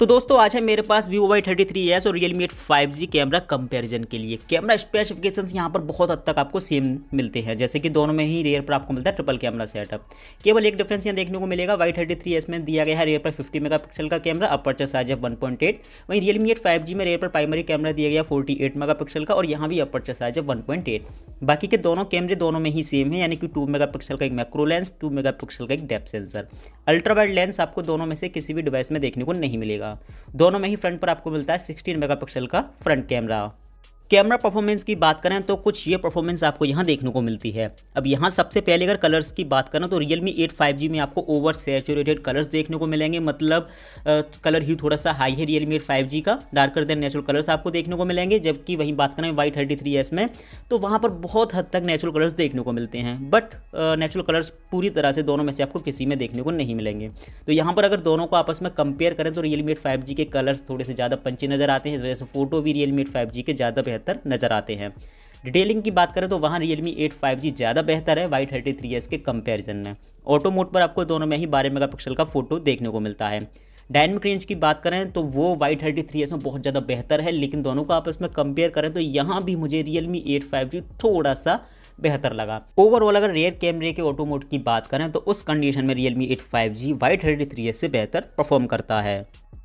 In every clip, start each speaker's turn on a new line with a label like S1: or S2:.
S1: तो दोस्तों आज है मेरे पास vivo Y thirty three S और Realme eight five G camera comparison के लिए कैमरा स्पेसिफिकेशन यहाँ पर बहुत हद तक आपको सेम मिलते हैं जैसे कि दोनों में ही रेयर पर आपको मिलता है ट्रिपल कैमरा सेटअप केवल एक डिफरेंस यहाँ देखने को मिलेगा वाई थर्टी थ्री एस में दिया गया है रेयर पर फिफ्टी मेगा पिक्सल का कैमरा अपर्चर साइज है वन पॉइंट एट वहीं रियलमी एट फाइव जी में रेयर पर प्राइमरी कैमरा दिया गया फोर्टी एट मेगा पिक्सल का और यहाँ भी अपर्चर साइज है वन पॉइंट एट बाकी के दोनों कैमरे दोनों में ही सेम है यानी कि टू मेगा पिक्सल का एक macro lens two mega pixel का एक depth sensor ultra wide lens आपको दोनों में से किसी भी डिवाइस में देखने को नहीं मिलेगा मिलेगा दोनों में ही फ्रंट पर आपको मिलता है सिक्सटीन मेगा का फ्रंट कैमरा कैमरा परफॉर्मेंस की बात करें तो कुछ ये परफॉर्मेंस आपको यहाँ देखने को मिलती है अब यहाँ सबसे पहले अगर कलर्स की बात करें तो Realme eight five G में आपको ओवर सेचुरेटेड कलर्स देखने को मिलेंगे मतलब आ, कलर ही थोड़ा सा हाई है Realme eight five G का डार्कर देन नेचुरल कलर्स आपको देखने को मिलेंगे जबकि वहीं बात करें वाई थर्टी थ्री एस में तो वहाँ पर बहुत हद तक नेचुरल कलर्स देखने को मिलते हैं बट नेचुरल कलर्स पूरी तरह से दोनों में से आपको किसी में देखने को नहीं मिलेंगे तो यहाँ पर अगर दोनों को आपस में कंपेयर करें तो Realme eight five G के कलर्स थोड़े से ज़्यादा पंचे नजर आते हैं इस वजह से फोटो भी Realme eight five G के ज़्यादा बेहतर नज़र आते हैं डिटेलिंग की बात करें तो वहाँ रियलमी एट फाइव ज़्यादा बेहतर है वाई थर्टी थ्री एस के कंपेरिजन में ऑटो मोड पर आपको दोनों में ही बारह मेगा का फ़ोटो देखने को मिलता है डायनमिक रेंज की बात करें तो वो वाई थर्टी थ्री एस में बहुत ज़्यादा बेहतर है लेकिन दोनों को आपस में कंपेयर करें तो यहाँ भी मुझे रियलमी एट फाइव थोड़ा सा बेहतर लगा ओवरऑल अगर रेयर कैमरे के ऑटो मोड की बात करें तो उस कंडीशन में Realme eight five G Y thirty three S से बेहतर परफॉर्म करता है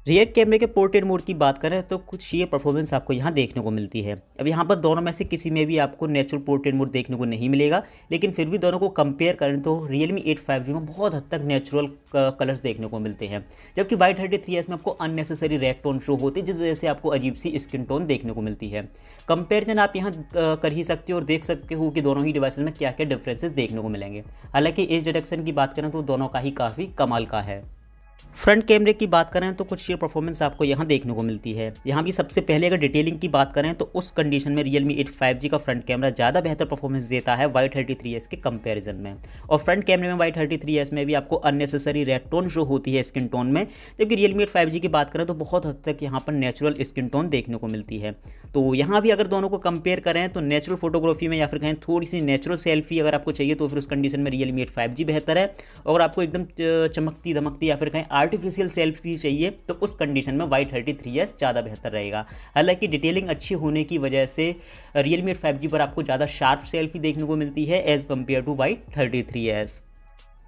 S1: रियर कैमरे के पोर्ट्रेट मोड की बात करें तो कुछ ये परफॉर्मेंस आपको यहाँ देखने को मिलती है अब यहाँ पर दोनों में से किसी में भी आपको नेचुरल पोर्ट्रेट मोड देखने को नहीं मिलेगा लेकिन फिर भी दोनों को कंपेयर करें तो रियलमी एट फाइव में बहुत हद तक नेचुरल कलर्स uh, देखने को मिलते हैं जबकि वाई थर्टी थ्री एस में आपको अननेसेसरी रेड टोन शो होती है जिस वजह से आपको अजीब सी स्किन टोन देखने को मिलती है कंपेरिजन आप यहाँ uh, कर ही सकते हो और देख सकते हो कि दोनों ही डिवाइस में क्या क्या डिफ्रेंसेज देखने को मिलेंगे हालांकि एज डिडक्शन की बात करें तो दोनों का ही काफ़ी कमाल का है फ्रंट कैमरे की बात करें तो कुछ ये परफॉर्मेंस आपको यहाँ देखने को मिलती है यहाँ भी सबसे पहले अगर डिटेलिंग की बात करें तो उस कंडीशन में रियल मी एट फाइव का फ्रंट कैमरा ज़्यादा बेहतर परफॉर्मेंस देता है वाई थर्टी थ्री एस के कंपेरिजन में और फ्रंट कैमरे में वाई थर्टी थ्री एस में भी आपको अननेसेसरी रेड टोन शो होती है स्किन टोन में जबकि रियल मी एट फाइव की बात करें तो बहुत हद तक यहाँ पर नेचुरल स्किन टोन देखने को मिलती है तो यहाँ भी अगर दोनों को कंपेयर करें तो नेचुरल फोटोग्राफी में या फिर कहें थोड़ी सी नेचुरल सेल्फी अगर आपको चाहिए तो फिर उस कंडीशन में रियल मी एट फाइव बेहतर है और आपको एकदम चमकती धमकती या फिर कहें आर्टिफिशियल सेल्स भी चाहिए तो उस कंडीशन में वाई थर्टी थ्री एस ज़्यादा बेहतर रहेगा हालांकि डिटेलिंग अच्छी होने की वजह से Realme eight five G पर आपको ज़्यादा शार्प सेल्फी देखने को मिलती है as compare to Y thirty three S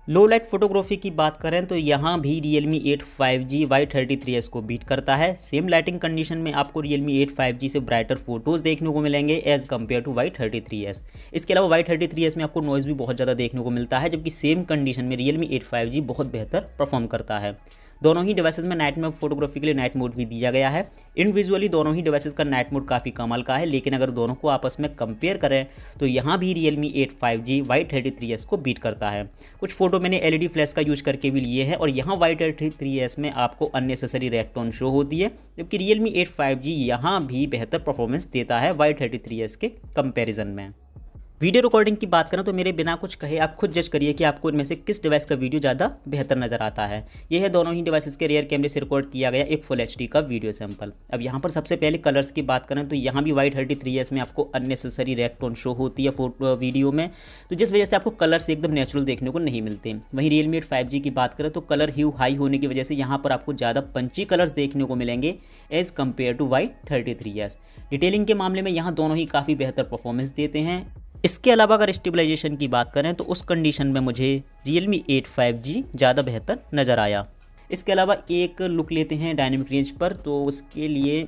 S1: low light photography की बात करें तो यहाँ भी Realme 8 5G थ्री एस को बीट करता है सेम लाइटिंग कंडीशन में आपको Realme 8 5G से ब्राइटर फोटोज देखने को मिलेंगे एज कम्पेयर टू Y33S इसके अलावा Y33S में आपको नॉइज़ भी बहुत ज़्यादा देखने को मिलता है जबकि सेम कंडीशन में Realme 8 5G बहुत बेहतर परफॉर्म करता है दोनों ही डिवाइसेज में नाइट मोड फोटोग्राफी के लिए नाइट मोड भी दिया गया है इंडिविजुअली दोनों ही डिवाइसेज का नाइट मोड काफ़ी कमाल का है लेकिन अगर दोनों को आपस में कंपेयर करें तो यहाँ भी Realme eight five G Y thirty three S को बीट करता है कुछ फोटो मैंने एल फ्लैश e का यूज करके भी लिए हैं और यहाँ वाई थर्टी थ्री एस में आपको अननेसेसरी रेक्टोन शो होती है जबकि रियलमी एट फाइव जी यहाँ भी बेहतर परफॉर्मेंस देता है वाई थर्टी थ्री एस के कंपेरिजन में वीडियो रिकॉर्डिंग की बात करें तो मेरे बिना कुछ कहे आप खुद जज करिए कि आपको इनमें से किस डिवाइस का वीडियो ज़्यादा बेहतर नज़र आता है यह है दोनों ही डिवाइसेस के रेयर कैमरे से रिकॉर्ड किया गया एक फुल एच का वीडियो सैंपल अब यहाँ पर सबसे पहले कलर्स की बात करें तो यहाँ भी वाइट थर्टी थ्री में आपको अननेसेसरी रेड शो होती है फोटो वीडियो में तो जिस वजह से आपको कलर्स एकदम नेचुरल देखने को नहीं मिलते वहीं रियलमी एट फाइव की बात करें तो कलर ही हाई होने की वजह से यहाँ पर आपको ज़्यादा पंची कलर्स देखने को मिलेंगे as compare to Y thirty detailing के मामले में यहाँ दोनों ही काफ़ी बेहतर परफॉर्मेंस देते हैं इसके अलावा अगर स्टेबलाइजेशन की बात करें तो उस कंडीशन में मुझे Realme eight five G ज़्यादा बेहतर नज़र आया इसके अलावा एक लुक लेते हैं डायनेमिक रेंज पर तो उसके लिए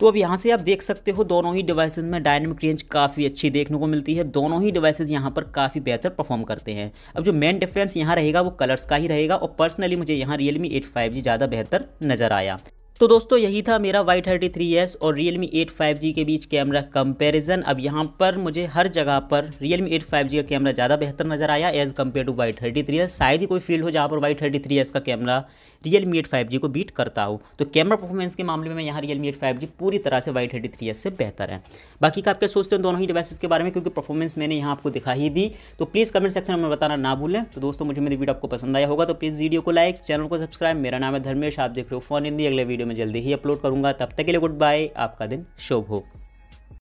S1: तो अब यहाँ से आप देख सकते हो दोनों ही डिवाइसेस में डायनेमिक रेंज काफ़ी अच्छी देखने को मिलती है दोनों ही डिवाइसेस यहाँ पर काफ़ी बेहतर परफॉर्म करते हैं अब जो मेन डिफरेंस यहाँ रहेगा वो कलर्स का ही रहेगा और पर्सनली मुझे यहाँ रियलमी एट फाइव जी ज़्यादा बेहतर नज़र आया तो दोस्तों यही था मेरा वाई थर्टी थ्री एस और Realme eight five G के बीच कैमरा कंपैरिजन अब यहाँ पर मुझे हर जगह पर Realme eight five G का कैमरा ज़्यादा बेहतर नज़र आया as compare to Y thirty three S शायद ही कोई फील्ड हो जहाँ पर वाई थर्टी थ्री एस का camera Realme eight five G को बीट करता हो तो कैमरा परफॉर्मेंस के मामले में यहाँ Realme eight five G पूरी तरह से वाई थर्टी थ्री एस से बेहतर है बाकी का आप क्या सोचते हैं दोनों ही डिवाइसेज के बारे में क्योंकि परफॉर्मेंस मैंने यहाँ आपको दिखा ही दी तो प्लीज़ कमेंट सेक्शन में बताना ना भूलें तो दोस्तों मुझे मेरी वीडियो आपको पसंद आया होगा तो प्लीज़ वीडियो को लाइक चैनल को सब्सक्राइब मेरा नाम है धर्मेश आप देख रहे हो फोन हिंदी अगले वीडियो में मैं जल्दी ही अपलोड करूँगा तब तक के लिए गुड बाय आपका दिन शुभ हो